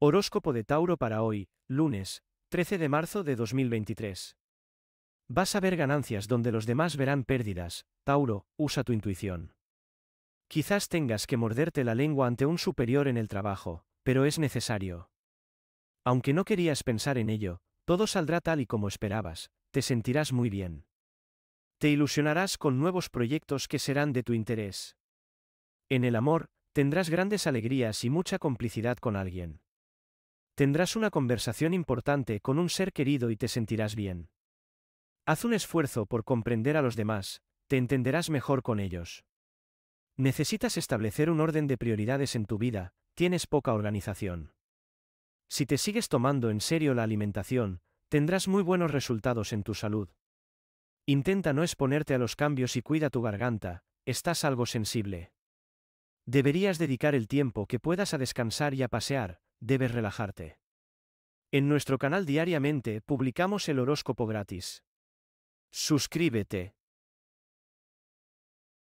Horóscopo de Tauro para hoy, lunes, 13 de marzo de 2023. Vas a ver ganancias donde los demás verán pérdidas, Tauro, usa tu intuición. Quizás tengas que morderte la lengua ante un superior en el trabajo, pero es necesario. Aunque no querías pensar en ello, todo saldrá tal y como esperabas, te sentirás muy bien. Te ilusionarás con nuevos proyectos que serán de tu interés. En el amor, tendrás grandes alegrías y mucha complicidad con alguien. Tendrás una conversación importante con un ser querido y te sentirás bien. Haz un esfuerzo por comprender a los demás, te entenderás mejor con ellos. Necesitas establecer un orden de prioridades en tu vida, tienes poca organización. Si te sigues tomando en serio la alimentación, tendrás muy buenos resultados en tu salud. Intenta no exponerte a los cambios y cuida tu garganta, estás algo sensible. Deberías dedicar el tiempo que puedas a descansar y a pasear, debes relajarte. En nuestro canal diariamente publicamos el horóscopo gratis. Suscríbete.